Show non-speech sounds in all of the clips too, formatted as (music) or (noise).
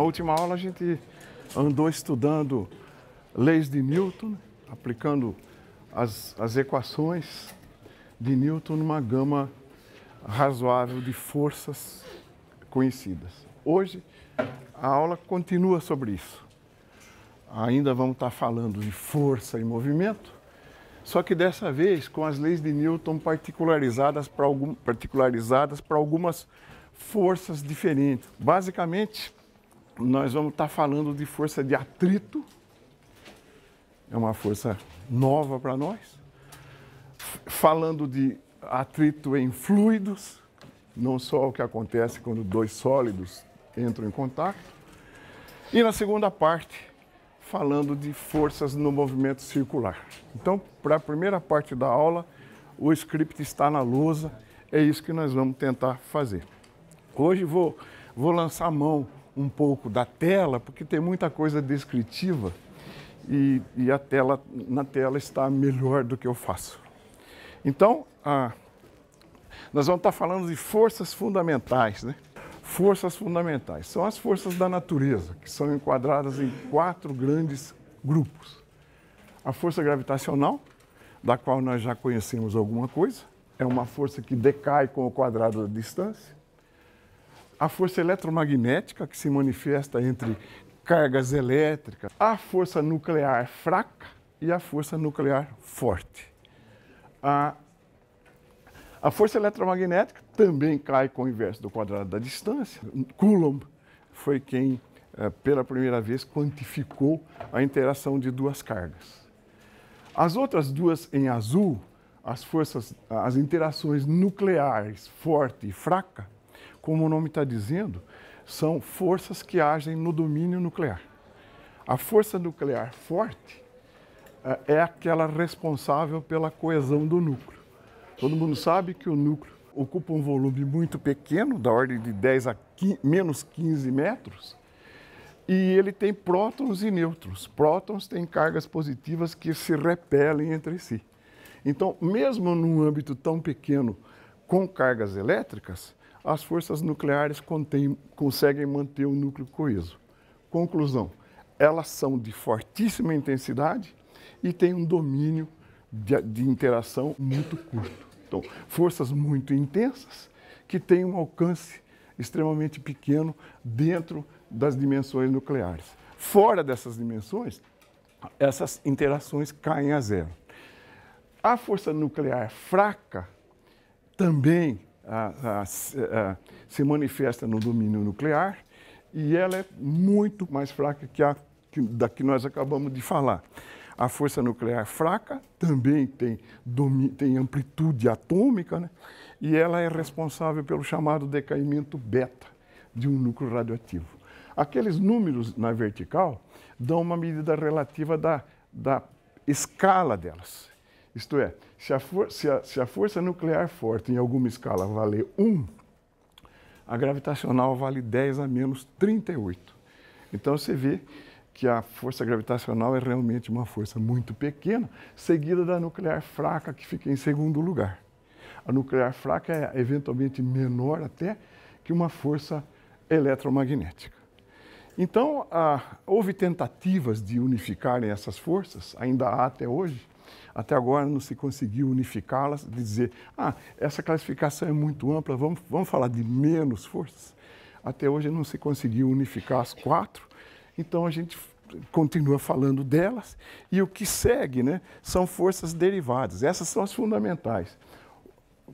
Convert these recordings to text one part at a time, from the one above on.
Na última aula a gente andou estudando leis de Newton, aplicando as, as equações de Newton numa gama razoável de forças conhecidas. Hoje a aula continua sobre isso. Ainda vamos estar falando de força e movimento, só que dessa vez com as leis de Newton particularizadas para algum, particularizadas para algumas forças diferentes. Basicamente, nós vamos estar tá falando de força de atrito, é uma força nova para nós. Falando de atrito em fluidos, não só o que acontece quando dois sólidos entram em contato. E na segunda parte, falando de forças no movimento circular. Então, para a primeira parte da aula, o script está na lousa, é isso que nós vamos tentar fazer. Hoje vou, vou lançar a mão um pouco da tela, porque tem muita coisa descritiva e, e a tela, na tela está melhor do que eu faço. Então, nós vamos estar falando de forças fundamentais, né? Forças fundamentais são as forças da natureza, que são enquadradas em quatro grandes grupos. A força gravitacional, da qual nós já conhecemos alguma coisa, é uma força que decai com o quadrado da distância a força eletromagnética, que se manifesta entre cargas elétricas, a força nuclear fraca e a força nuclear forte. A, a força eletromagnética também cai com o inverso do quadrado da distância. Coulomb foi quem, eh, pela primeira vez, quantificou a interação de duas cargas. As outras duas em azul, as forças, as interações nucleares forte e fraca, como o nome está dizendo, são forças que agem no domínio nuclear. A força nuclear forte eh, é aquela responsável pela coesão do núcleo. Todo mundo sabe que o núcleo ocupa um volume muito pequeno, da ordem de 10 a 15, menos 15 metros, e ele tem prótons e nêutrons. Prótons têm cargas positivas que se repelem entre si. Então, mesmo num âmbito tão pequeno com cargas elétricas, as forças nucleares contém, conseguem manter o núcleo coeso. Conclusão: elas são de fortíssima intensidade e têm um domínio de, de interação muito curto. Então, forças muito intensas que têm um alcance extremamente pequeno dentro das dimensões nucleares. Fora dessas dimensões, essas interações caem a zero. A força nuclear fraca também a, a, a, se manifesta no domínio nuclear e ela é muito mais fraca que a que, da que nós acabamos de falar. A força nuclear fraca também tem, tem amplitude atômica né? e ela é responsável pelo chamado decaimento beta de um núcleo radioativo. Aqueles números na vertical dão uma medida relativa da, da escala delas. Isto é, se a, for se a, se a força nuclear forte em alguma escala valer 1, a gravitacional vale 10 a menos 38. Então você vê que a força gravitacional é realmente uma força muito pequena, seguida da nuclear fraca, que fica em segundo lugar. A nuclear fraca é eventualmente menor até que uma força eletromagnética. Então, ah, houve tentativas de unificarem essas forças, ainda há até hoje, até agora não se conseguiu unificá-las, dizer, ah, essa classificação é muito ampla, vamos, vamos falar de menos forças. Até hoje não se conseguiu unificar as quatro, então a gente continua falando delas e o que segue né, são forças derivadas. Essas são as fundamentais.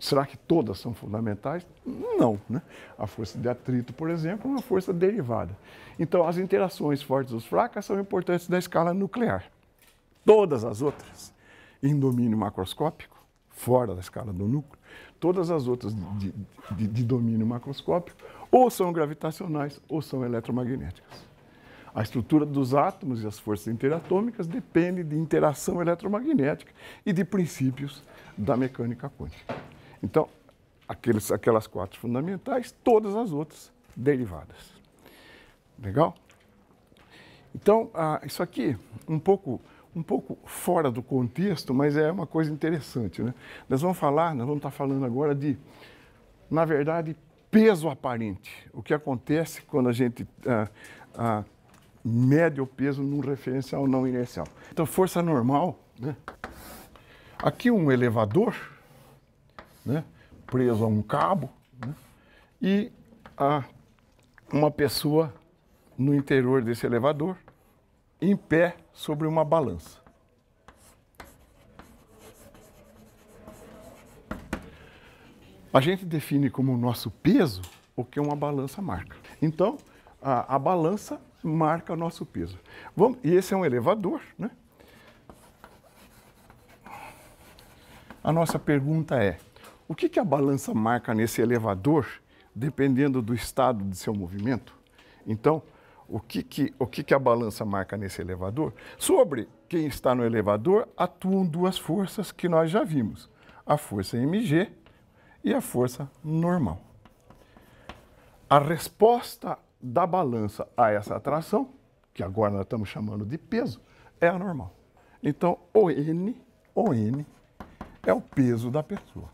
Será que todas são fundamentais? Não. Né? A força de atrito, por exemplo, é uma força derivada. Então, as interações fortes ou fracas são importantes na escala nuclear. Todas as outras em domínio macroscópico, fora da escala do núcleo, todas as outras de, de, de domínio macroscópico ou são gravitacionais ou são eletromagnéticas. A estrutura dos átomos e as forças interatômicas depende de interação eletromagnética e de princípios da mecânica quântica. Então, aqueles, aquelas quatro fundamentais, todas as outras derivadas. Legal? Então, ah, isso aqui, um pouco um pouco fora do contexto, mas é uma coisa interessante. Né? Nós vamos falar, nós vamos estar falando agora de, na verdade, peso aparente. O que acontece quando a gente ah, ah, mede o peso num referencial não inercial. Então, força normal, né? aqui um elevador né? preso a um cabo né? e ah, uma pessoa no interior desse elevador em pé sobre uma balança. A gente define como o nosso peso o que uma balança marca. Então, a, a balança marca o nosso peso. Vamos, e esse é um elevador, né? A nossa pergunta é: o que, que a balança marca nesse elevador, dependendo do estado de seu movimento? Então, o que, que, o que, que a balança marca nesse elevador, sobre quem está no elevador atuam duas forças que nós já vimos: a força MG e a força normal. A resposta da balança a essa atração, que agora nós estamos chamando de peso, é a normal. Então, o N, o N é o peso da pessoa.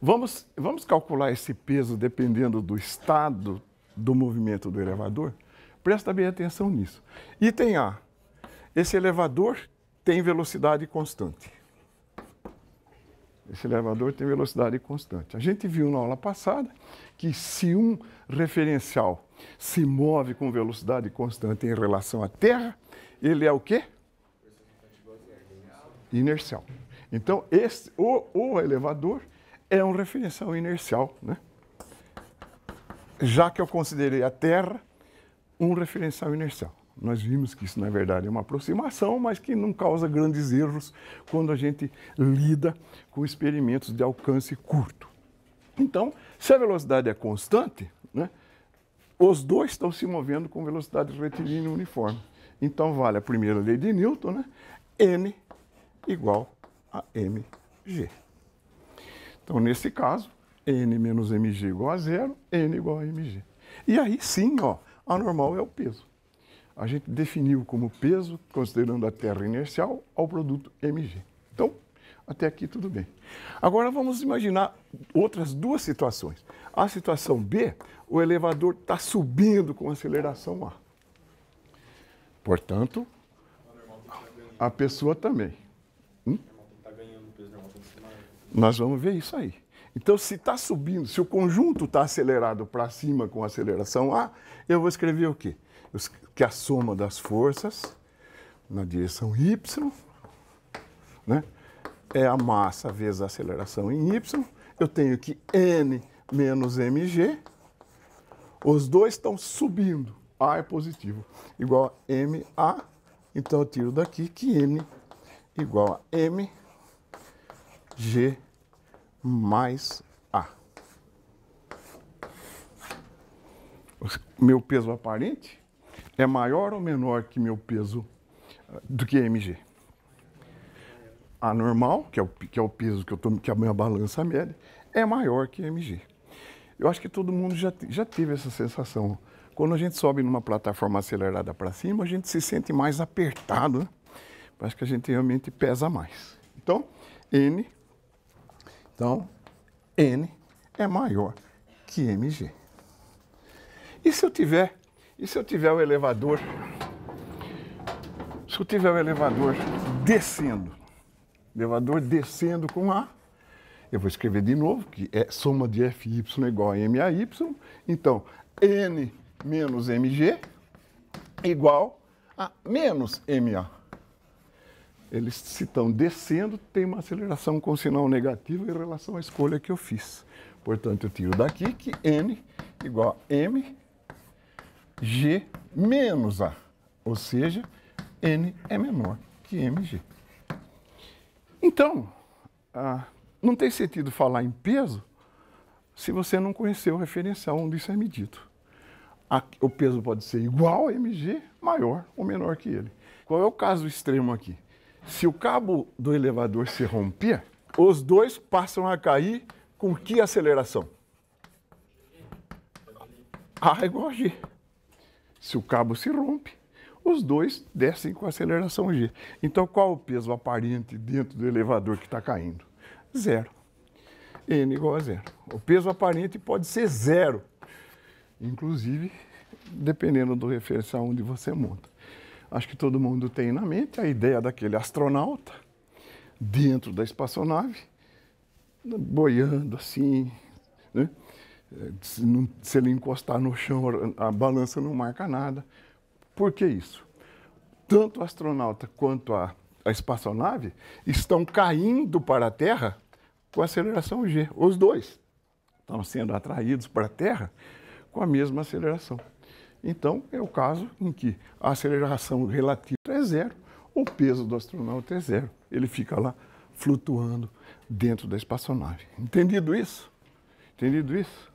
Vamos, vamos calcular esse peso dependendo do estado do movimento do elevador, presta bem atenção nisso. Item A, esse elevador tem velocidade constante. Esse elevador tem velocidade constante. A gente viu na aula passada que se um referencial se move com velocidade constante em relação à Terra, ele é o quê? Inercial. Então, esse, o, o elevador é um referencial inercial, né? já que eu considerei a Terra um referencial inercial. Nós vimos que isso, na verdade, é uma aproximação, mas que não causa grandes erros quando a gente lida com experimentos de alcance curto. Então, se a velocidade é constante, né, os dois estão se movendo com velocidade retilínea uniforme. Então, vale a primeira lei de Newton, né, n igual a mg. Então, nesse caso, N menos mg igual a zero, N igual a mg. E aí sim, ó, a normal é o peso. A gente definiu como peso, considerando a terra inercial, ao produto mg. Então, até aqui tudo bem. Agora vamos imaginar outras duas situações. A situação B, o elevador está subindo com aceleração A. Portanto, a pessoa também. Hum? Nós vamos ver isso aí. Então, se está subindo, se o conjunto está acelerado para cima com aceleração A, eu vou escrever o quê? Eu, que é a soma das forças na direção Y né, é a massa vezes a aceleração em Y. Eu tenho que N menos mg, os dois estão subindo. A é positivo, igual a MA. Então, eu tiro daqui que N igual a MG mais A. Meu peso aparente é maior ou menor que meu peso do que mg? A normal, que é o, que é o peso que, eu tô, que é a minha balança mede, é maior que mg. Eu acho que todo mundo já, já teve essa sensação. Quando a gente sobe numa plataforma acelerada para cima, a gente se sente mais apertado. Né? Parece que a gente realmente pesa mais. Então, N então, N é maior que mg. E se eu tiver, e se eu tiver o elevador, se eu tiver o elevador descendo, elevador descendo com A, eu vou escrever de novo, que é soma de FY igual a MAY, então N menos MG igual a menos MA eles se estão descendo, tem uma aceleração com sinal negativo em relação à escolha que eu fiz. Portanto, eu tiro daqui que N igual a M G menos A, ou seja, N é menor que MG. Então, ah, não tem sentido falar em peso se você não conhecer o referencial onde isso é medido. o peso pode ser igual a MG, maior ou menor que ele. Qual é o caso extremo aqui? Se o cabo do elevador se romper, os dois passam a cair com que aceleração? A igual a G. Se o cabo se rompe, os dois descem com aceleração g. Então, qual o peso aparente dentro do elevador que está caindo? Zero. N igual a zero. O peso aparente pode ser zero, inclusive dependendo do referencial onde você monta acho que todo mundo tem na mente a ideia daquele astronauta dentro da espaçonave, boiando assim, né? se, não, se ele encostar no chão, a balança não marca nada. Por que isso? Tanto o astronauta quanto a, a espaçonave estão caindo para a Terra com aceleração g. Os dois estão sendo atraídos para a Terra com a mesma aceleração. Então, é o caso em que a aceleração relativa é zero, o peso do astronauta é zero. Ele fica lá flutuando dentro da espaçonave. Entendido isso? Entendido isso?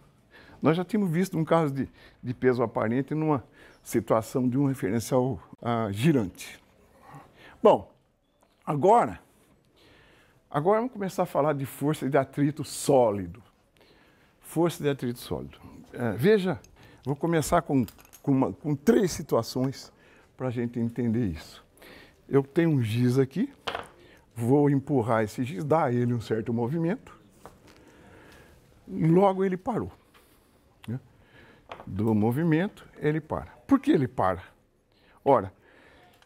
Nós já tínhamos visto um caso de, de peso aparente numa situação de um referencial ah, girante. Bom, agora, agora vamos começar a falar de força de atrito sólido. Força de atrito sólido. É, veja, vou começar com com, uma, com três situações para a gente entender isso. Eu tenho um giz aqui, vou empurrar esse giz, dar a ele um certo movimento, logo ele parou. Né? Do movimento, ele para. Por que ele para? Ora,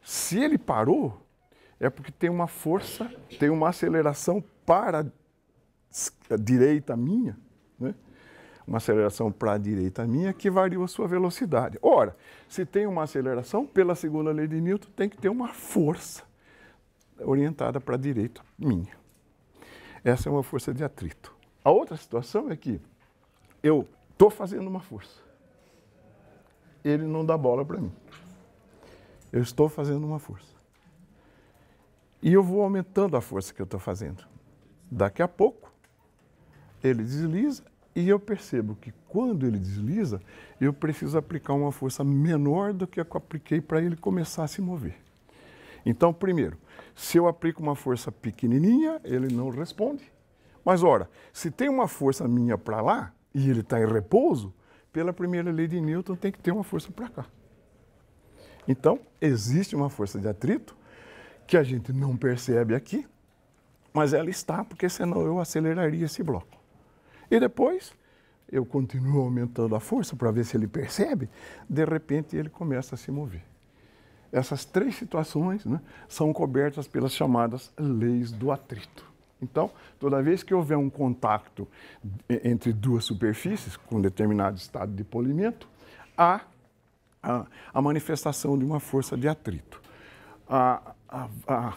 se ele parou, é porque tem uma força, tem uma aceleração para a direita minha, uma aceleração para a direita minha que variou a sua velocidade. Ora, se tem uma aceleração, pela segunda lei de Newton, tem que ter uma força orientada para a direita minha. Essa é uma força de atrito. A outra situação é que eu estou fazendo uma força. Ele não dá bola para mim. Eu estou fazendo uma força. E eu vou aumentando a força que eu estou fazendo. Daqui a pouco, ele desliza e eu percebo que quando ele desliza, eu preciso aplicar uma força menor do que a que eu apliquei para ele começar a se mover. Então, primeiro, se eu aplico uma força pequenininha, ele não responde. Mas, ora, se tem uma força minha para lá e ele está em repouso, pela primeira lei de Newton tem que ter uma força para cá. Então, existe uma força de atrito que a gente não percebe aqui, mas ela está, porque senão eu aceleraria esse bloco. E depois eu continuo aumentando a força para ver se ele percebe, de repente ele começa a se mover. Essas três situações né, são cobertas pelas chamadas leis do atrito. Então, toda vez que houver um contato eh, entre duas superfícies com determinado estado de polimento, há a, a manifestação de uma força de atrito. A, a, a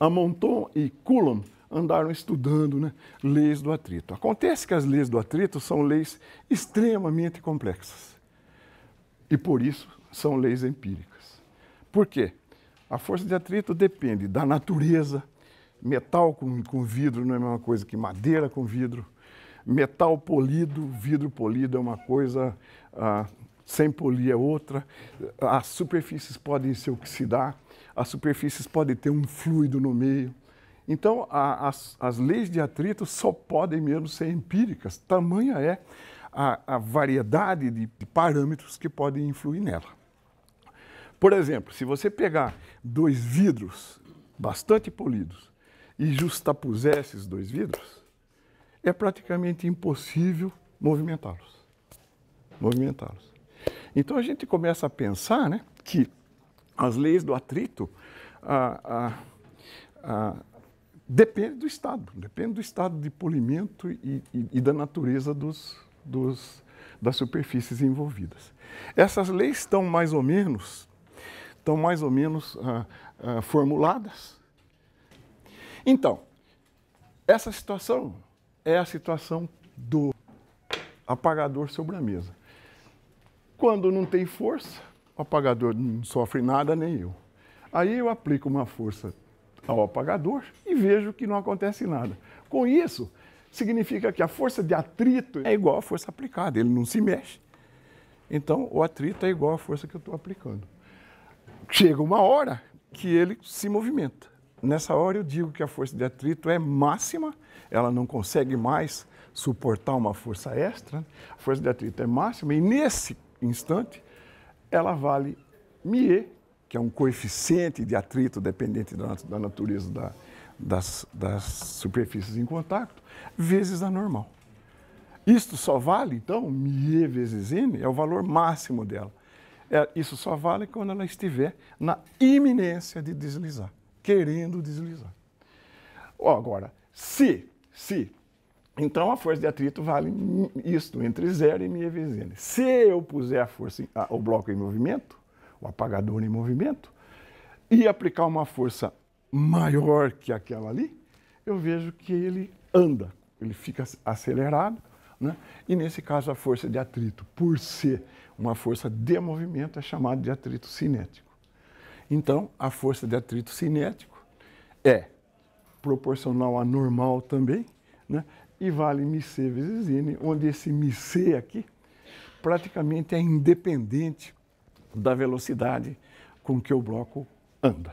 Amonton e Coulomb andaram estudando né, leis do atrito. Acontece que as leis do atrito são leis extremamente complexas e, por isso, são leis empíricas. Por quê? A força de atrito depende da natureza. Metal com, com vidro não é a mesma coisa que madeira com vidro. Metal polido, vidro polido é uma coisa, ah, sem polir é outra. As superfícies podem se oxidar, as superfícies podem ter um fluido no meio. Então, a, as, as leis de atrito só podem mesmo ser empíricas, tamanha é a, a variedade de, de parâmetros que podem influir nela. Por exemplo, se você pegar dois vidros bastante polidos e justapuser esses dois vidros, é praticamente impossível movimentá-los. Movimentá-los. Então a gente começa a pensar né, que as leis do atrito, Depende do estado, depende do estado de polimento e, e, e da natureza dos, dos, das superfícies envolvidas. Essas leis estão mais ou menos, estão mais ou menos ah, ah, formuladas. Então, essa situação é a situação do apagador sobre a mesa. Quando não tem força, o apagador não sofre nada, nem eu. Aí eu aplico uma força ao apagador e vejo que não acontece nada. Com isso, significa que a força de atrito é igual à força aplicada, ele não se mexe. Então, o atrito é igual à força que eu estou aplicando. Chega uma hora que ele se movimenta. Nessa hora eu digo que a força de atrito é máxima, ela não consegue mais suportar uma força extra, a força de atrito é máxima e nesse instante ela vale μe que é um coeficiente de atrito dependente da, da natureza da, das, das superfícies em contato, vezes a normal. Isto só vale, então, μ vezes n é o valor máximo dela. É, isso só vale quando ela estiver na iminência de deslizar, querendo deslizar. Oh, agora, se, se, então a força de atrito vale isto, entre zero e μ vezes n. Se eu puser a força, a, o bloco em movimento, o apagador em movimento, e aplicar uma força maior que aquela ali, eu vejo que ele anda, ele fica acelerado, né? e nesse caso a força de atrito, por ser uma força de movimento, é chamada de atrito cinético. Então, a força de atrito cinético é proporcional a normal também, né? e vale MC vezes N, onde esse MC aqui praticamente é independente da velocidade com que o bloco anda.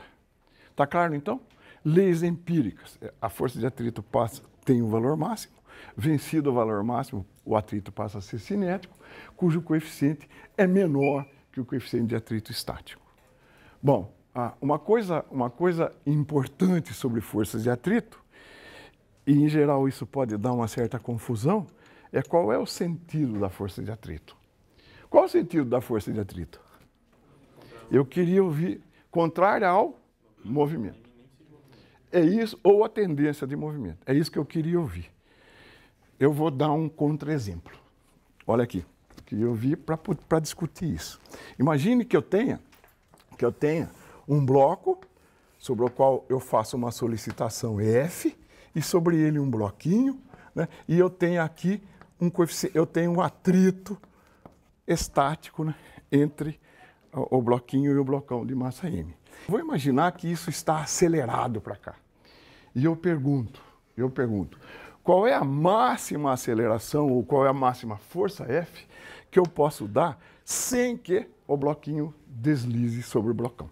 Está claro, então? Leis empíricas. É, a força de atrito passa, tem um valor máximo. Vencido o valor máximo, o atrito passa a ser cinético, cujo coeficiente é menor que o coeficiente de atrito estático. Bom, ah, uma coisa, uma coisa importante sobre forças de atrito, e em geral isso pode dar uma certa confusão, é qual é o sentido da força de atrito. Qual o sentido da força de atrito? Eu queria ouvir contrário ao movimento. É isso, ou a tendência de movimento. É isso que eu queria ouvir. Eu vou dar um contra-exemplo. Olha aqui, que eu vi para discutir isso. Imagine que eu tenha que eu tenha um bloco sobre o qual eu faço uma solicitação F e sobre ele um bloquinho, né? E eu tenho aqui um coeficiente, eu tenho um atrito estático né? entre o bloquinho e o blocão de massa M. Vou imaginar que isso está acelerado para cá. E eu pergunto, eu pergunto, qual é a máxima aceleração ou qual é a máxima força F que eu posso dar sem que o bloquinho deslize sobre o blocão?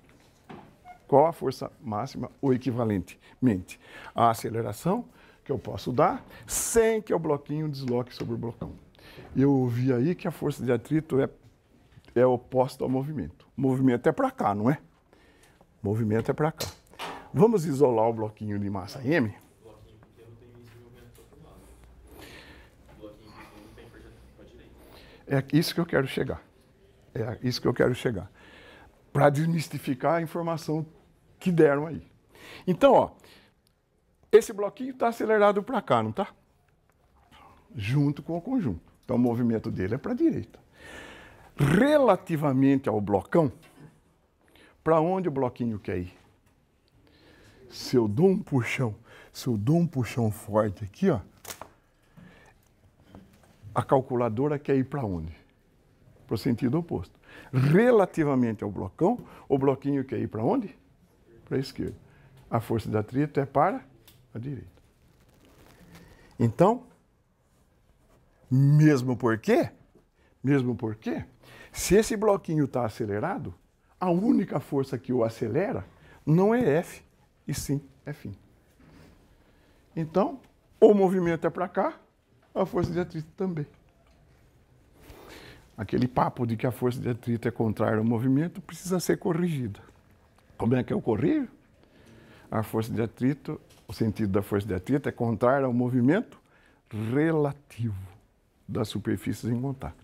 Qual a força máxima ou equivalentemente à aceleração que eu posso dar sem que o bloquinho desloque sobre o blocão? Eu ouvi aí que a força de atrito é é oposta ao movimento. O movimento é para cá, não é? O movimento é para cá. Vamos isolar o bloquinho de massa M? É isso que eu quero chegar. É isso que eu quero chegar. Para desmistificar a informação que deram aí. Então, ó, esse bloquinho está acelerado para cá, não está? Junto com o conjunto. Então, o movimento dele é para a direita relativamente ao blocão, para onde o bloquinho quer ir? Se eu dou um puxão, se eu dou um puxão forte aqui, ó, a calculadora quer ir para onde? Para o sentido oposto. Relativamente ao blocão, o bloquinho quer ir para onde? Para a esquerda. A força da atrito é para a direita. Então, mesmo porque, mesmo porque se esse bloquinho está acelerado, a única força que o acelera não é F, e sim é F. Então, o movimento é para cá, a força de atrito também. Aquele papo de que a força de atrito é contrária ao movimento precisa ser corrigida. Como é que eu corrijo? A força de atrito, o sentido da força de atrito é contrário ao movimento relativo das superfícies em contato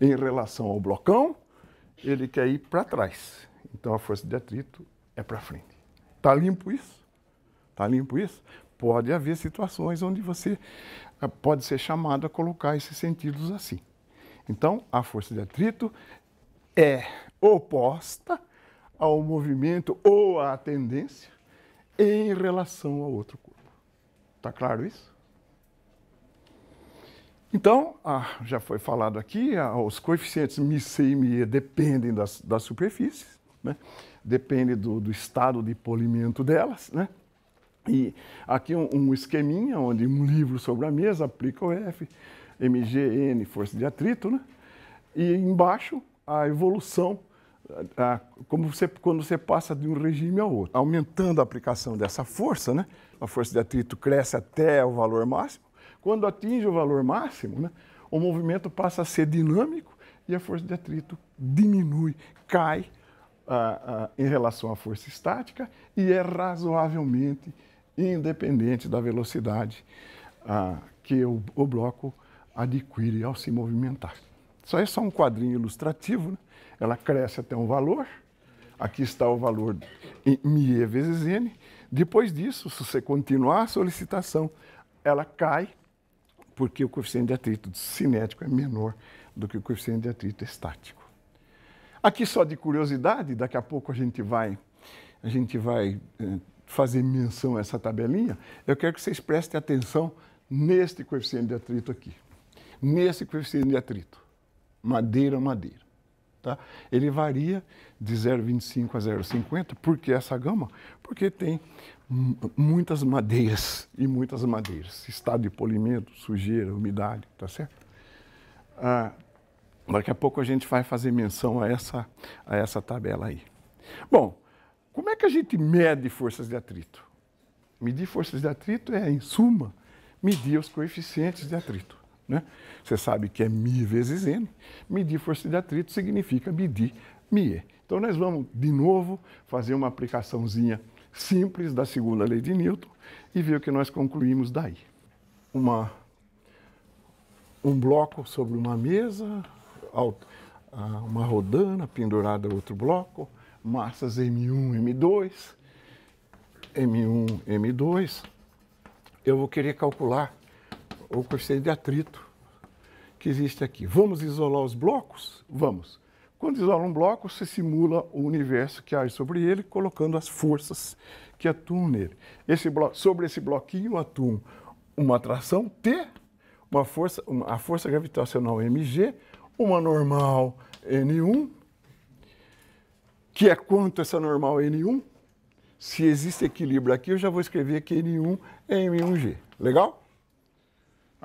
em relação ao blocão, ele quer ir para trás. Então a força de atrito é para frente. Está limpo isso? Está limpo isso? Pode haver situações onde você ah, pode ser chamado a colocar esses sentidos assim. Então, a força de atrito é oposta ao movimento ou à tendência em relação ao outro corpo. Está claro isso? Então, ah, já foi falado aqui, ah, os coeficientes C e ME dependem das, das superfícies, né? depende do, do, estado de polimento delas. Né? E aqui um, um, esqueminha onde um livro sobre a mesa aplica o F, N, força de atrito, né? e embaixo a evolução, a, ah, a, ah, como você, quando você passa de um regime ao outro. Aumentando a aplicação dessa força, né? a força de atrito cresce até o valor máximo, quando atinge o valor máximo, né, o movimento passa a ser dinâmico e a força de atrito diminui, cai ah, ah, em relação à força estática e é razoavelmente independente da velocidade ah, que o, o, bloco adquire ao se movimentar. Isso é só um quadrinho ilustrativo. Né? Ela cresce até um valor. Aqui está o valor em μe vezes n. Depois disso, se você continuar a solicitação, ela cai porque o coeficiente de atrito cinético é menor do que o coeficiente de atrito estático. Aqui só de curiosidade, daqui a pouco a gente vai, a gente vai eh, fazer menção a essa tabelinha, eu quero que vocês prestem atenção neste coeficiente de atrito aqui. Nesse coeficiente de atrito. Madeira, madeira. Tá? Ele varia de 0,25 a 0,50, porque essa gama, porque tem muitas madeiras (laughs) e muitas madeiras, estado de polimento, sujeira, umidade, tá certo? Ah, daqui a pouco a gente vai fazer menção a essa, a essa tabela aí. Bom, como é que a gente mede forças de atrito? Medir forças de atrito é, em suma, medir os coeficientes de atrito. Né? Você sabe que é mi vezes n. Medir força de atrito significa medir mi. Então nós vamos de novo fazer uma aplicaçãozinha simples da segunda lei de Newton e ver o que nós concluímos daí. Uma, um bloco sobre uma mesa, ah, uma rodana pendurada a outro bloco, massas M1, M2, M1, M2. Eu vou querer calcular ou coeficiente de atrito que existe aqui. Vamos isolar os blocos? Vamos. Quando isola um bloco, se simula o universo que age sobre ele, colocando as forças que atuam nele. Esse bloco, sobre esse bloquinho atuam uma atração T, uma força, uma, a força gravitacional mg, uma normal n1, que é quanto essa normal n1. Se existe equilíbrio aqui, eu já vou escrever que n1 é m1g. Legal?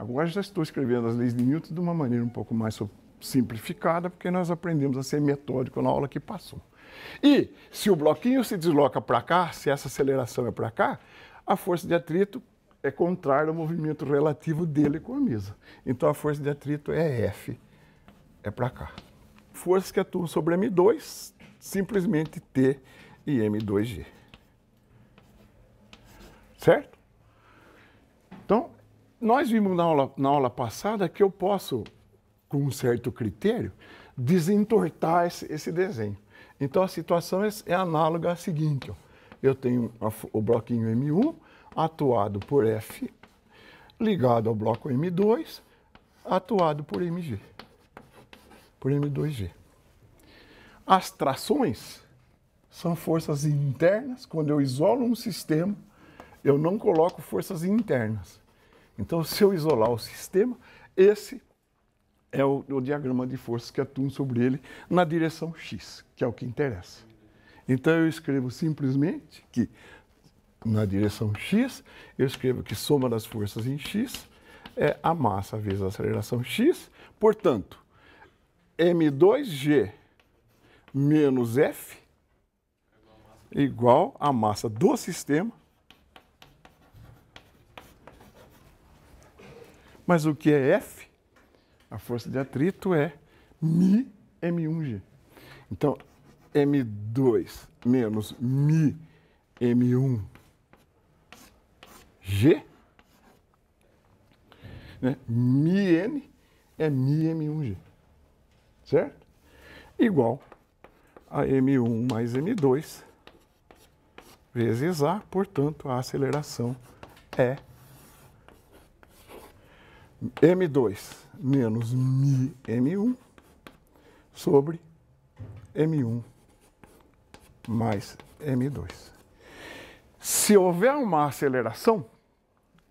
Agora já estou escrevendo as leis de Newton de uma maneira um pouco mais simplificada, porque nós aprendemos a ser metódico na aula que passou. E se o bloquinho se desloca para cá, se essa aceleração é para cá, a força de atrito é contrária ao movimento relativo dele com a mesa. Então a força de atrito é F, é para cá. Forças que atuam sobre M2, simplesmente T e M2G. Certo? Então, nós vimos na aula, na aula passada que eu posso, com um certo critério, desentortar esse, esse desenho. Então, a situação é, é análoga à seguinte. Ó. Eu tenho a, o bloquinho M1 atuado por F, ligado ao bloco M2, atuado por MG, por M2G. As trações são forças internas. Quando eu isolo um sistema, eu não coloco forças internas. Então, se eu isolar o sistema, esse é o, o diagrama de forças que atuam sobre ele na direção X, que é o que interessa. Então, eu escrevo simplesmente que na direção x, eu escrevo que soma das forças em x é a massa vezes a aceleração x. Portanto, m2g menos f igual à massa do sistema Mas o que é F? A força de atrito é Mi M1G. Então, M2 menos Mi M1G, né? Mi N é Mi M1G, certo? Igual a M1 mais M2 vezes A, portanto, a aceleração é M2 menos M1 sobre M1 mais M2. Se houver uma aceleração,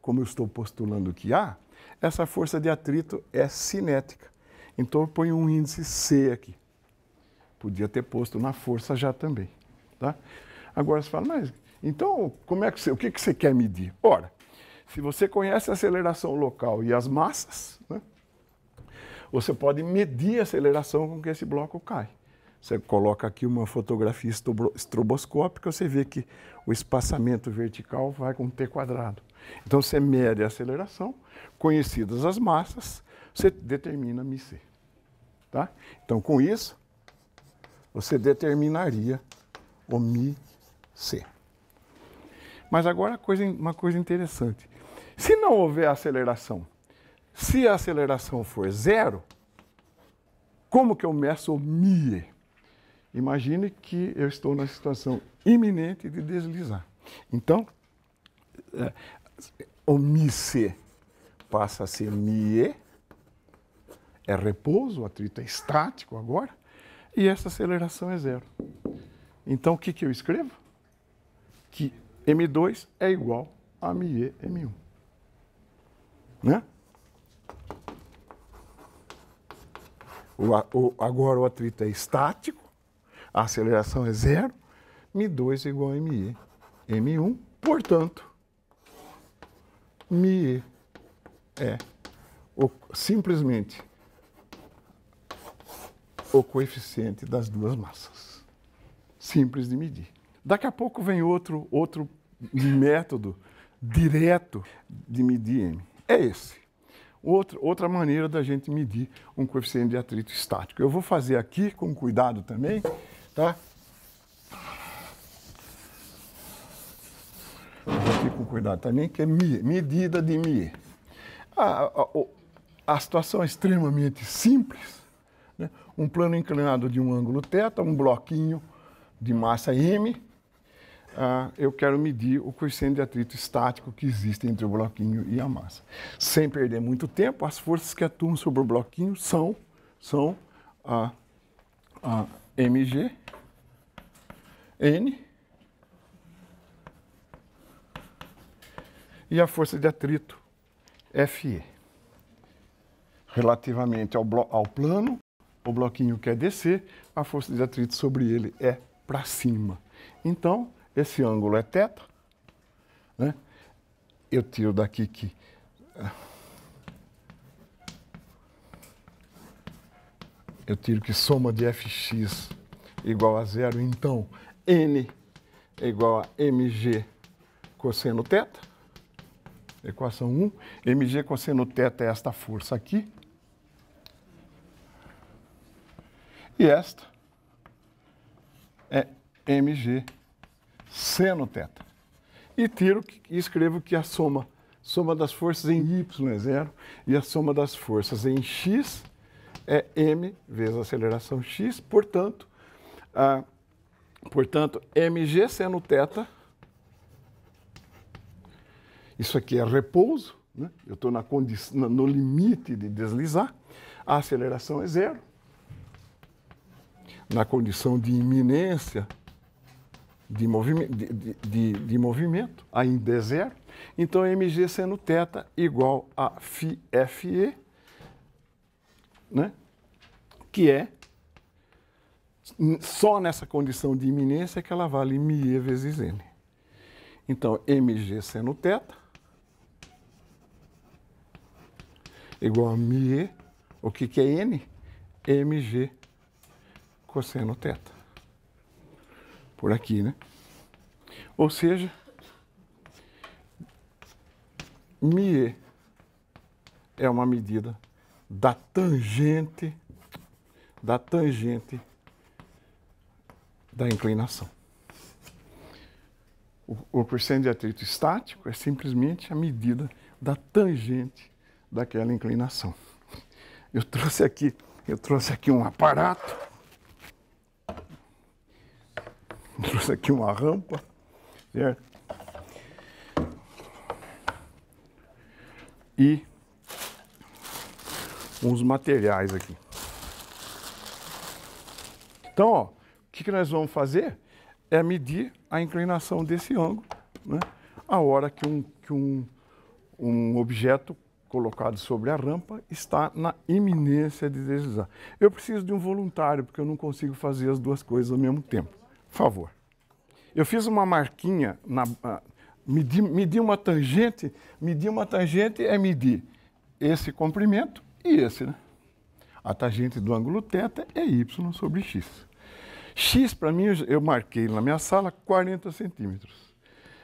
como eu estou postulando que há, essa força de atrito é cinética. Então eu ponho um índice C aqui. Podia ter posto na força já também. Tá? Agora você fala, mas então como é que você, o que, que você quer medir? Ora, se você conhece a aceleração local e as massas, né, você pode medir a aceleração com que esse bloco cai. Você coloca aqui uma fotografia estroboscópica, você vê que o espaçamento vertical vai com t quadrado. Então você mede a aceleração, conhecidas as massas, você determina MC. Tá? Então com isso, você determinaria o MC. Mas agora uma coisa interessante. Se não houver aceleração, se a aceleração for zero, como que eu meço o MIE? Imagine que eu estou na situação iminente de deslizar. Então, é, o MIC passa a ser MIE, é repouso, o atrito é estático agora, e essa aceleração é zero. Então, o que, que eu escrevo? Que M2 é igual a MIE M1. Né? O, o, agora o atrito é estático, a aceleração é zero, Mi2 igual a Me, M1, portanto, Mi é o, simplesmente o coeficiente das duas massas. Simples de medir. Daqui a pouco vem outro, outro método direto de medir M é esse. Outra, outra maneira da gente medir um coeficiente de atrito estático. Eu vou fazer aqui com cuidado também, tá? Aqui com cuidado também, que é MIE, medida de MIE. A, a, a situação é extremamente simples. Né? Um plano inclinado de um ângulo θ, um bloquinho de massa M, ah, eu quero medir o coeficiente de atrito estático que existe entre o bloquinho e a massa. Sem perder muito tempo, as forças que atuam sobre o bloquinho são, são a, a mg, n, e a força de atrito FE. Relativamente ao, ao, plano, o bloquinho quer descer, a força de atrito sobre ele é para cima. Então, esse ângulo é θ. Né? Eu tiro daqui que... Eu tiro que soma de fx igual a zero, então n é igual a mg cosseno θ. Equação 1. mg cosseno θ é esta força aqui. E esta é mg seno teta E tiro e escrevo que a soma, soma das forças em Y é zero e a soma das forças em X é M vezes a aceleração X, portanto, a, portanto mg seno teta isso aqui é repouso, né? eu estou no limite de deslizar, a aceleração é zero, na condição de iminência de, movime de, de, de movimento, a Indeser. Então, MG seno θ igual a φFE, né? que é só nessa condição de iminência que ela vale μe vezes n. Então, mg seno θ igual a μe, o que, que é n? mg cosseno θ por aqui, né? Ou seja, μ é uma medida da tangente da tangente da inclinação. O, o percento de atrito estático é simplesmente a medida da tangente daquela inclinação. Eu trouxe aqui, eu trouxe aqui um aparato trouxe aqui uma rampa, certo? E uns materiais aqui. Então, ó, o que, que nós vamos fazer é medir a inclinação desse ângulo, né? A hora que um, que um, um objeto colocado sobre a rampa está na iminência de deslizar. Eu preciso de um voluntário, porque eu não consigo fazer as duas coisas ao mesmo tempo. Por favor. Eu fiz uma marquinha, na, ah, medi, medi uma tangente, medir uma tangente é medir esse comprimento e esse, né? A tangente do ângulo θ é y sobre x. X, para mim, eu marquei na minha sala 40 centímetros.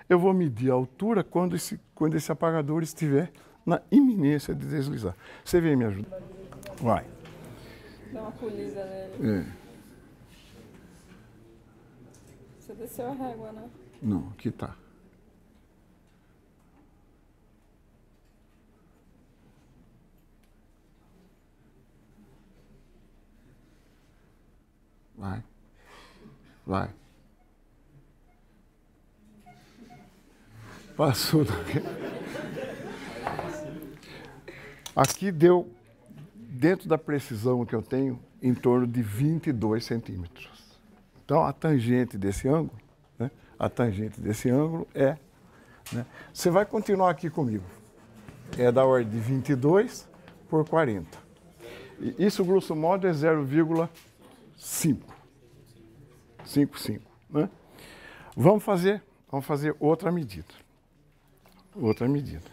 Eu vou medir a altura quando esse, quando esse apagador estiver na iminência de deslizar. Você vem me ajudar? Vai. Dá uma polida nele. É. Você desceu a régua, né? Não, aqui tá. Vai. Vai. Passou. Aqui deu, dentro da precisão que eu tenho, em torno de 22 centímetros. Então, a tangente desse ângulo, né? a tangente desse ângulo é... Né? Você vai continuar aqui comigo. É da ordem de 22 por 40. E isso, grosso modo, é 0,5. 5,5. Né? Vamos fazer, vamos fazer outra medida. Outra medida.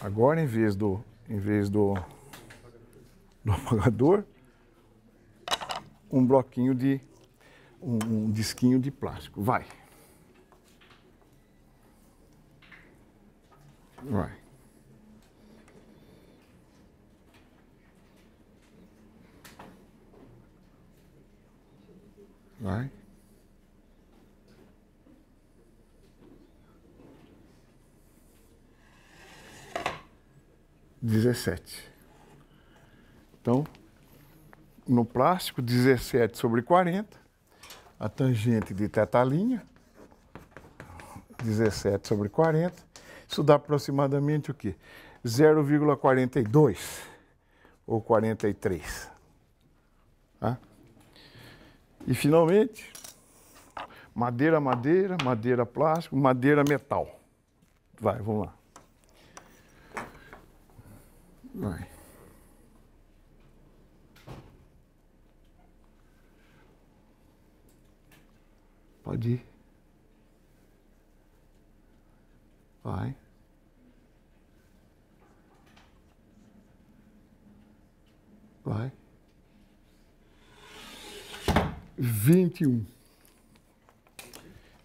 Agora, em vez do, em vez do, do apagador, um bloquinho de. um, um disquinho de plástico. Vai. Vai. Vai. Dezessete. Então, no plástico, 17 sobre 40, a tangente de teta linha, 17 sobre 40, isso dá aproximadamente o quê? 0,42 ou 43. Tá? E finalmente, madeira, madeira, madeira plástico, madeira metal. Vai, vamos lá. Vai. Pode ir. Vai. Vai. vinte e um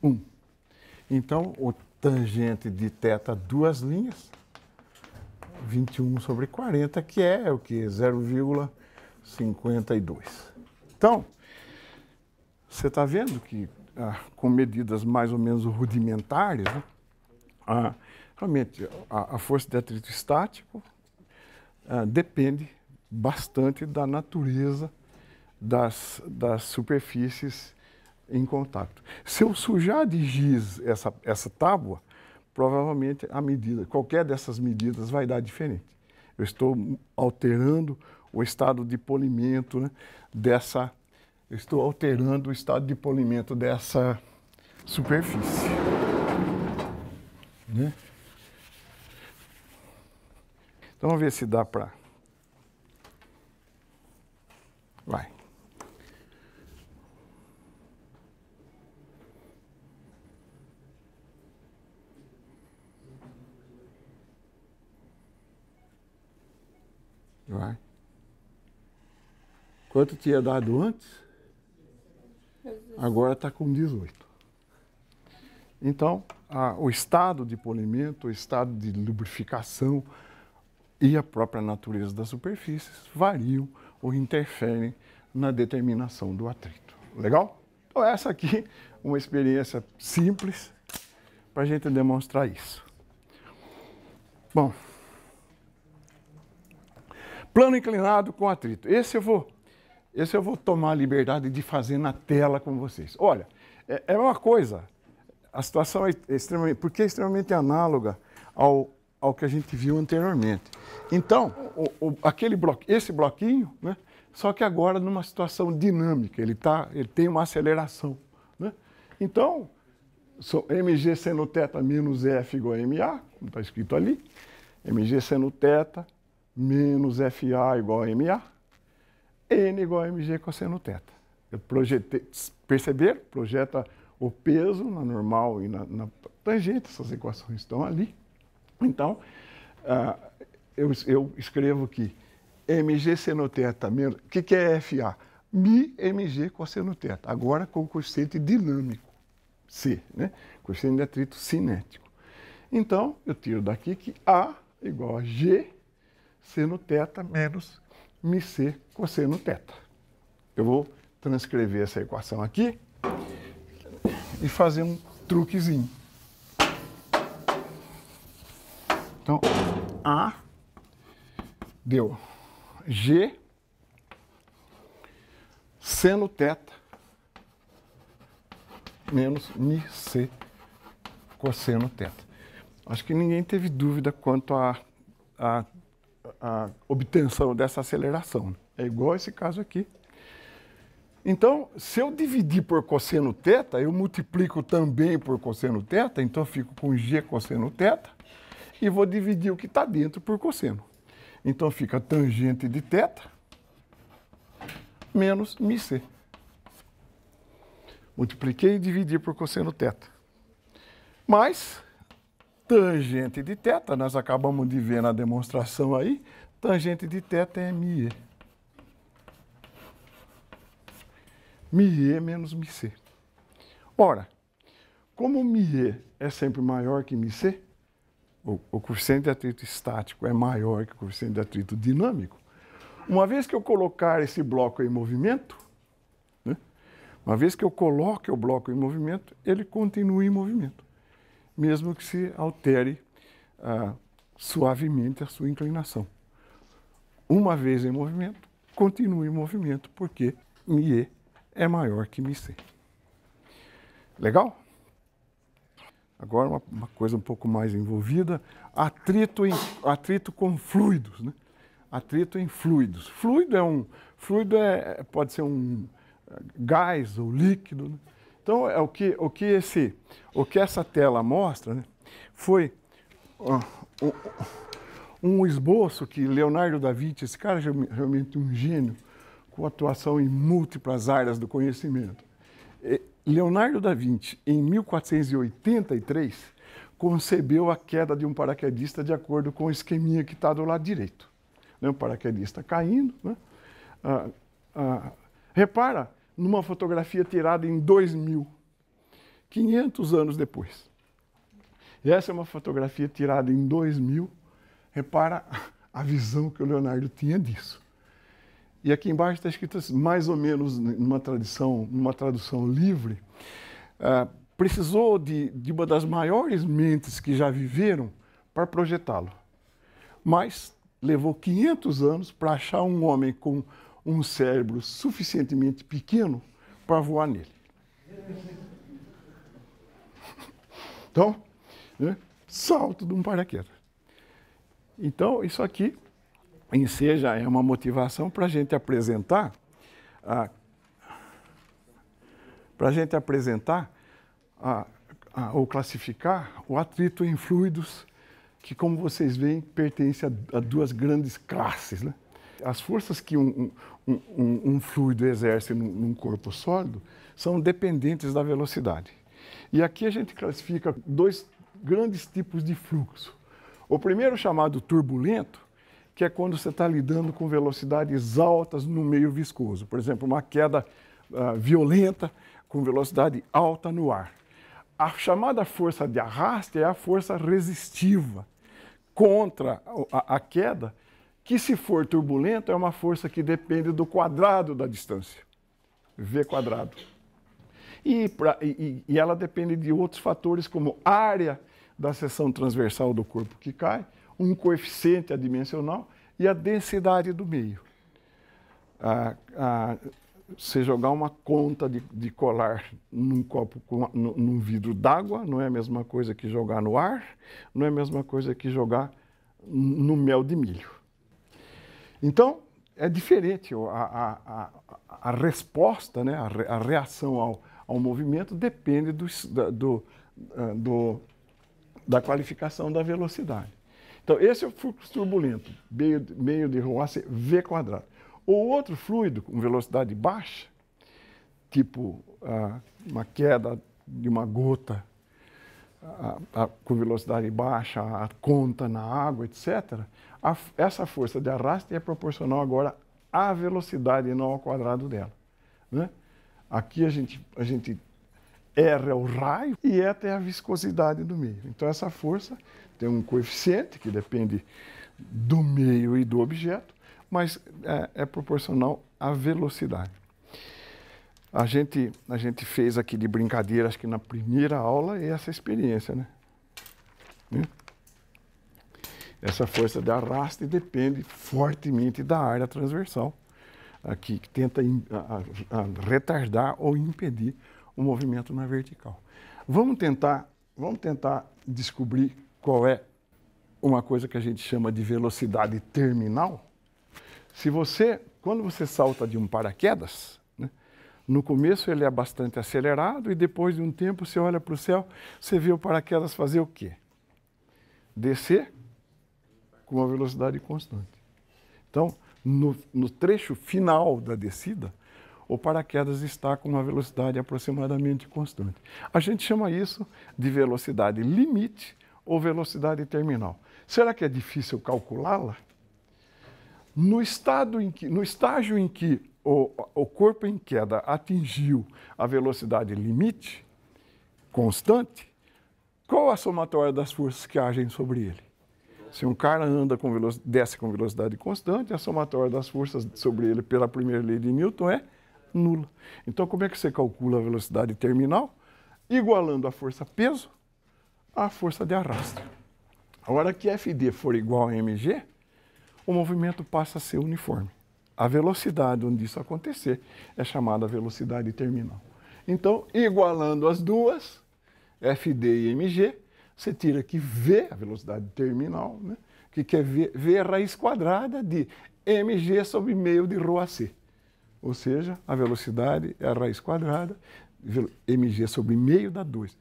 um Então, o tangente de teta duas linhas, vinte e um sobre quarenta que é o que? zero vírgula cinquenta e dois Então, você está vendo que ah, com medidas mais ou menos rudimentares, né? ah, realmente a, a, força de atrito estático ah, depende bastante da natureza das, das superfícies em contato. Se eu sujar de giz essa, essa tábua, provavelmente a medida, qualquer dessas medidas vai dar diferente. Eu estou alterando o estado de polimento né, dessa eu estou alterando o estado de polimento dessa superfície. Né? Então vamos ver se dá para... Vai. Vai. Quanto tinha dado antes? Agora está com 18. Então, a, o estado de polimento, o estado de lubrificação e a própria natureza das superfícies variam ou interferem na determinação do atrito. Legal? Então, essa aqui uma experiência simples para a gente demonstrar isso. Bom, plano inclinado com atrito. Esse eu vou esse eu vou tomar a liberdade de fazer na tela com vocês. Olha, é, é uma coisa, a situação é extremamente, porque é extremamente análoga ao, ao que a gente viu anteriormente. Então, o, o, aquele bloco, esse bloquinho, né, só que agora numa situação dinâmica, ele, tá, ele tem uma aceleração. Né? Então, so, mg seno θ menos f igual a ma, como está escrito ali, mg seno θ menos fa igual a ma, N igual a mg cosseno teta. Eu projetei, perceber? Projeta o peso na normal e na, na tangente, essas equações estão ali. Então, uh, eu, eu, escrevo aqui mg seno teta menos, o que, que é FA? Mi mg cosseno teta. agora com o coeficiente dinâmico, C, né? Coeficiente de atrito cinético. Então, eu tiro daqui que A igual a G seno teta menos mi c cosseno teta. Eu vou transcrever essa equação aqui e fazer um truquezinho. Então, A deu G seno teta menos mi c cosseno teta. Acho que ninguém teve dúvida quanto a a obtenção dessa aceleração. É igual esse caso aqui. Então, se eu dividir por cosseno teta eu multiplico também por cosseno teta então fico com g cosseno teta e vou dividir o que está dentro por cosseno. Então fica tangente de teta menos μc. Multipliquei e dividi por cosseno teta mais tangente de θ, nós acabamos de ver na demonstração aí, tangente de θ é μe. μe menos μc. Ora, como μe é sempre maior que μc, o, o coeficiente de atrito estático é maior que o coeficiente de atrito dinâmico, uma vez que eu colocar esse bloco em movimento, né, uma vez que eu coloque o bloco em movimento, ele continua em movimento mesmo que se altere ah, suavemente a sua inclinação. Uma vez em movimento, continue em movimento, porque Mie é maior que c. Legal? Agora uma, uma, coisa um pouco mais envolvida, atrito, em, atrito com fluidos, né? Atrito em fluidos. Fluido é um, fluido é, pode ser um ah, gás ou líquido, né? Então, é o que, o que, esse, o que essa tela mostra né, foi uh, um, um esboço que Leonardo da Vinci, esse cara realmente um gênio, com atuação em múltiplas áreas do conhecimento. Leonardo da Vinci, em 1483, concebeu a queda de um paraquedista de acordo com o esqueminha que está do lado direito. Né? O paraquedista caindo. Né? Ah, ah, repara numa fotografia tirada em 2000, 500 anos depois. E essa é uma fotografia tirada em 2000. Repara a visão que o Leonardo tinha disso. E aqui embaixo está escrito assim, mais ou menos numa tradição, numa tradução livre, uh, precisou de, de uma das maiores mentes que já viveram para projetá-lo. Mas levou 500 anos para achar um homem com um cérebro suficientemente pequeno para voar nele. Então, né, salto de um paraquedas. Então, isso aqui em seja é uma motivação para a gente apresentar a para a gente apresentar a, a, ou classificar o atrito em fluidos que, como vocês veem, pertence a, a duas grandes classes. Né? As forças que um, um, um, fluido exerce num, num corpo sólido são dependentes da velocidade. E aqui a gente classifica dois grandes tipos de fluxo. O primeiro chamado turbulento, que é quando você está lidando com velocidades altas no meio viscoso. Por exemplo, uma queda uh, violenta com velocidade alta no ar. A chamada força de arraste é a força resistiva contra a, a queda que se for turbulento é uma força que depende do quadrado da distância, v quadrado. E, pra, e, e ela depende de outros fatores como área da seção transversal do corpo que cai, um coeficiente adimensional e a densidade do meio. Ah, ah, você jogar uma conta de, de colar num copo com, num, num vidro d'água não é a mesma coisa que jogar no ar, não é a mesma coisa que jogar no mel de milho. Então, é diferente a, a, a, a resposta, né? a, reação ao, ao movimento depende do, do, ah, do, da qualificação da velocidade. Então, esse é o fluxo turbulento, meio, meio de Roasse V quadrado. O outro fluido com velocidade baixa, tipo ah, uma queda de uma gota a, a, com velocidade baixa, a conta na água, etc., a, essa força de arrasto é proporcional agora à velocidade e não ao quadrado dela. Né? Aqui a gente, a gente erra o raio e eta é a viscosidade do meio. Então essa força tem um coeficiente que depende do meio e do objeto, mas é, é proporcional à velocidade. A gente, a gente fez aqui de brincadeira, acho que na primeira aula, é essa experiência, né? né? Essa força de arraste depende fortemente da área transversal, aqui, que tenta retardar ou impedir o movimento na vertical. Vamos tentar, vamos tentar descobrir qual é uma coisa que a gente chama de velocidade terminal. Se você, quando você salta de um paraquedas, no começo ele é bastante acelerado e depois de um tempo você olha para o céu, você vê o paraquedas fazer o quê? Descer com uma velocidade constante. Então, no, no trecho final da descida, o paraquedas está com uma velocidade aproximadamente constante. A gente chama isso de velocidade limite ou velocidade terminal. Será que é difícil calculá-la? No, estado em que, no estágio em que o, o corpo em queda atingiu a velocidade limite constante, qual a somatória das forças que agem sobre ele? Se um cara anda com desce com velocidade constante, a somatória das forças sobre ele pela primeira lei de Newton é nula. Então, como é que você calcula a velocidade terminal? Igualando a força peso à força de arrasto. A hora que FD for igual a mg, o movimento passa a ser uniforme. A velocidade onde isso acontecer é chamada velocidade terminal. Então, igualando as duas, FD e MG, você tira que V, a velocidade terminal, né? que quer é v, v é raiz quadrada de mg sobre meio de ρAc. Ou seja, a velocidade é a raiz quadrada, mg sobre meio dá 2.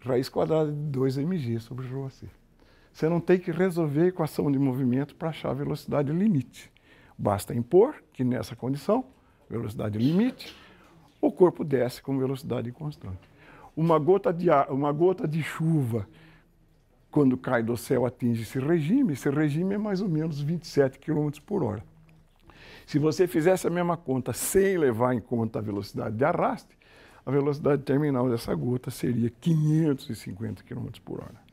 Raiz quadrada de 2mg sobre ρAc. Você não tem que resolver a equação de movimento para achar a velocidade limite. Basta impor que nessa condição, velocidade limite, o corpo desce com velocidade constante. Uma gota de, ar, uma gota de chuva, quando cai do céu, atinge esse regime. Esse regime é mais ou menos 27 km por hora. Se você fizesse a mesma conta sem levar em conta a velocidade de arraste, a velocidade terminal dessa gota seria 550 km por hora.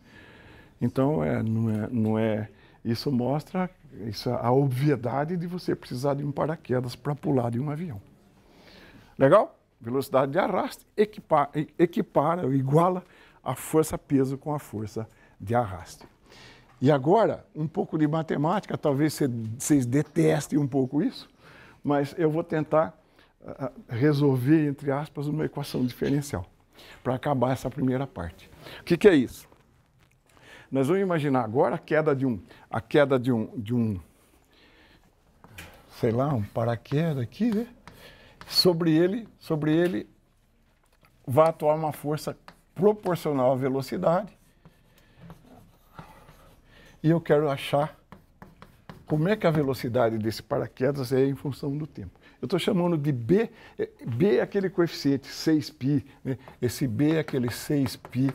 Então, é, não, é, não é, isso mostra isso é a obviedade de você precisar de um paraquedas para pular de um avião. Legal? Velocidade de arraste equipa, equipara, iguala a força-peso com a força de arraste. E agora, um pouco de matemática, talvez vocês detestem um pouco isso, mas eu vou tentar ah, ah, resolver, entre aspas, uma equação diferencial para acabar essa primeira parte. O que, que é isso? Nós vamos imaginar agora a queda de um, a queda de um, de um sei lá, um paraquedas aqui, né? Sobre ele, sobre ele vai atuar uma força proporcional à velocidade. E eu quero achar como é que a velocidade desse paraquedas é em função do tempo. Eu estou chamando de B, é, B é aquele coeficiente 6π, né? esse B é aquele 6π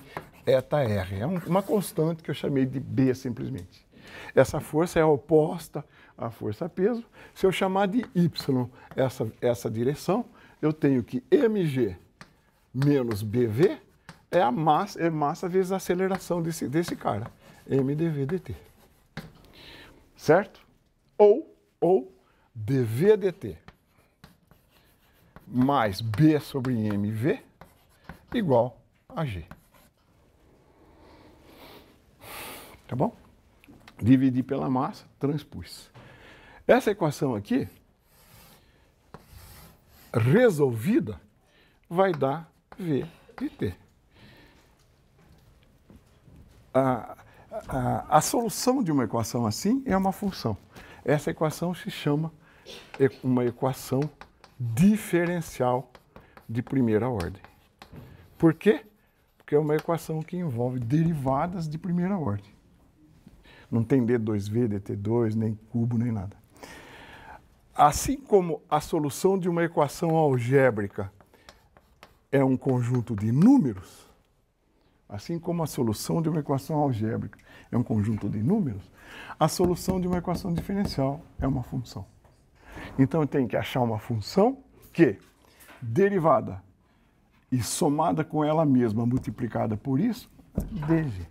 eta R. É uma constante que eu chamei de B simplesmente. Essa força é oposta à força peso. Se eu chamar de Y essa, essa direção, eu tenho que mg menos bv é a massa, é massa vezes a aceleração desse, desse cara, mdv dt. Certo? Ou, ou dv dt mais b sobre mv igual a g. Tá bom? Dividi pela massa, transpus. Essa equação aqui, resolvida, vai dar V de T. A, a, a, solução de uma equação assim é uma função. Essa equação se chama uma equação diferencial de primeira ordem. Por quê? Porque é uma equação que envolve derivadas de primeira ordem. Não tem D2V, DT2, nem cubo, nem nada. Assim como a solução de uma equação algébrica é um conjunto de números, assim como a solução de uma equação algébrica é um conjunto de números, a solução de uma equação diferencial é uma função. Então eu tenho que achar uma função que, derivada e somada com ela mesma multiplicada por isso, dg.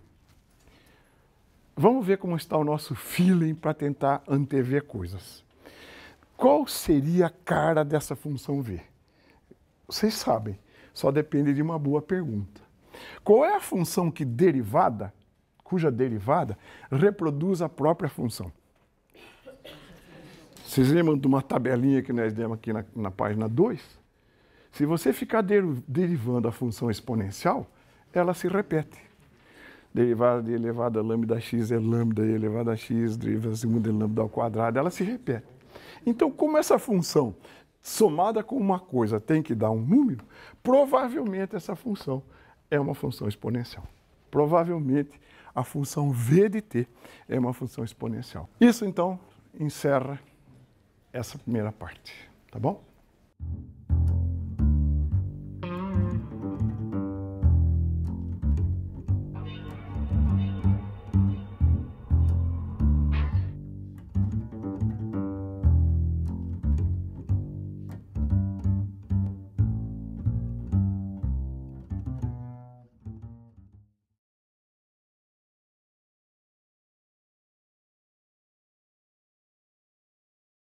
Vamos ver como está o nosso feeling para tentar antever coisas. Qual seria a cara dessa função v? Vocês sabem, só depende de uma boa pergunta. Qual é a função que derivada, cuja derivada reproduz a própria função? Vocês lembram de uma tabelinha que nós demos aqui na, na página 2? Se você ficar der, derivando a função exponencial, ela se repete derivada de elevada a lambda x é lambda e elevada a x, derivada segunda de lambda ao quadrado, ela se repete. Então, como essa função somada com uma coisa tem que dar um número, provavelmente essa função é uma função exponencial. Provavelmente a função v de t é uma função exponencial. Isso, então, encerra essa primeira parte, tá bom?